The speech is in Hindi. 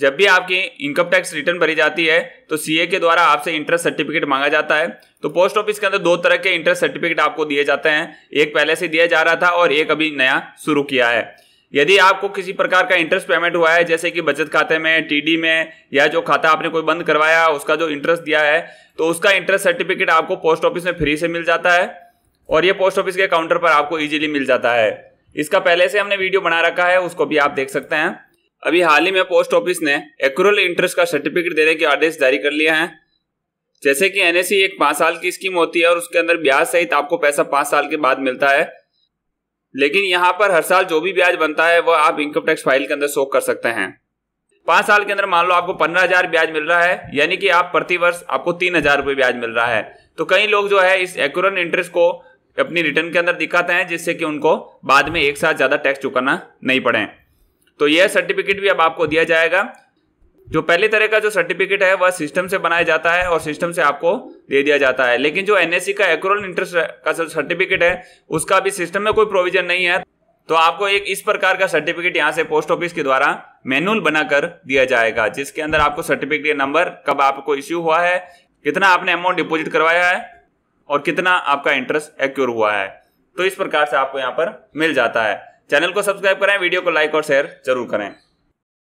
जब भी आपकी इनकम टैक्स रिटर्न भरी जाती है तो सी के द्वारा आपसे इंटरेस्ट सर्टिफिकेट मांगा जाता है तो पोस्ट ऑफिस के अंदर दो तरह के इंटरेस्ट सर्टिफिकेट आपको दिए जाते हैं एक पहले से दिया जा रहा था और एक अभी नया शुरू किया है यदि आपको किसी प्रकार का इंटरेस्ट पेमेंट हुआ है जैसे कि बचत खाते में टीडी में या जो खाता आपने कोई बंद करवाया उसका जो इंटरेस्ट दिया है तो उसका इंटरेस्ट सर्टिफिकेट आपको पोस्ट ऑफिस में फ्री से मिल जाता है और ये पोस्ट ऑफिस के काउंटर पर आपको ईजिली मिल जाता है इसका पहले से हमने वीडियो बना रखा है उसको भी आप देख सकते हैं अभी हाल ही में पोस्ट ऑफिस ने एक्रूअल इंटरेस्ट का सर्टिफिकेट देने के आदेश जारी कर लिया है जैसे कि एन एक पाँच साल की स्कीम होती है और उसके अंदर ब्याज सहित आपको पैसा पाँच साल के बाद मिलता है लेकिन यहाँ पर हर साल जो भी ब्याज बनता है वह आप इनकम टैक्स फाइल के अंदर शो कर सकते हैं पाँच साल के अंदर मान लो आपको पंद्रह हजार ब्याज मिल रहा है यानी कि आप प्रति वर्ष आपको तीन हजार रुपये ब्याज मिल रहा है तो कई लोग जो है इस एक इंटरेस्ट को अपनी रिटर्न के अंदर दिखाते हैं जिससे कि उनको बाद में एक साथ ज़्यादा टैक्स चुकाना नहीं पड़े तो यह सर्टिफिकेट भी अब आपको दिया जाएगा जो पहले तरह का जो सर्टिफिकेट है वह सिस्टम से बनाया जाता है और सिस्टम से आपको दे दिया जाता है लेकिन जो एनएससी e का एक्रोल इंटरेस्ट का सर्टिफिकेट है उसका भी सिस्टम में कोई प्रोविजन नहीं है तो आपको एक इस प्रकार का सर्टिफिकेट यहाँ से पोस्ट ऑफिस के द्वारा मैनुअल बनाकर दिया जाएगा जिसके अंदर आपको सर्टिफिकेट नंबर कब आपको इश्यू हुआ है कितना आपने अमाउंट डिपोजिट करवाया है और कितना आपका इंटरेस्ट एक्योर हुआ है तो इस प्रकार से आपको यहाँ पर मिल जाता है चैनल को सब्सक्राइब करें वीडियो को लाइक और शेयर जरूर करें